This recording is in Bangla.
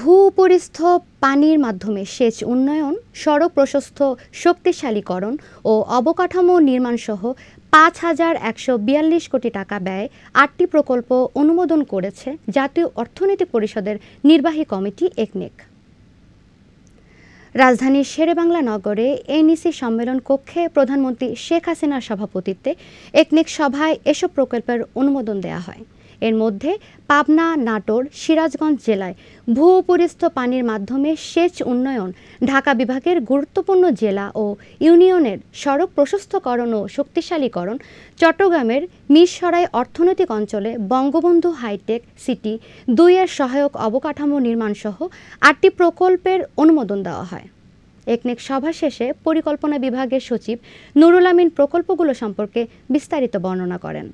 ভূপরিস্থ পানির মাধ্যমে সেচ উন্নয়ন সড়ক প্রশস্ত শক্তিশালীকরণ ও অবকাঠামো নির্মাণসহ পাঁচ হাজার একশো বিয়াল্লিশ কোটি টাকা ব্যয়ে আটটি প্রকল্প অনুমোদন করেছে জাতীয় অর্থনৈতিক পরিষদের নির্বাহী কমিটি একনেক রাজধানীর শেরেবাংলা নগরে এনইসি সম্মেলন কক্ষে প্রধানমন্ত্রী শেখ হাসিনার সভাপতিত্বে একনেক সভায় এসব প্রকল্পের অনুমোদন দেয়া হয় এর মধ্যে পাবনা নাটোর সিরাজগঞ্জ জেলায় ভূপরিস্থ পানির মাধ্যমে সেচ উন্নয়ন ঢাকা বিভাগের গুরুত্বপূর্ণ জেলা ও ইউনিয়নের সড়ক প্রশস্তকরণ ও শক্তিশালীকরণ চট্টগ্রামের মিরসরাই অর্থনৈতিক অঞ্চলে বঙ্গবন্ধু হাইটেক সিটি দুইয়ের সহায়ক অবকাঠামো নির্মাণসহ আটটি প্রকল্পের অনুমোদন দেওয়া হয় একনেক সভা শেষে পরিকল্পনা বিভাগের সচিব নুরুল আমিন প্রকল্পগুলো সম্পর্কে বিস্তারিত বর্ণনা করেন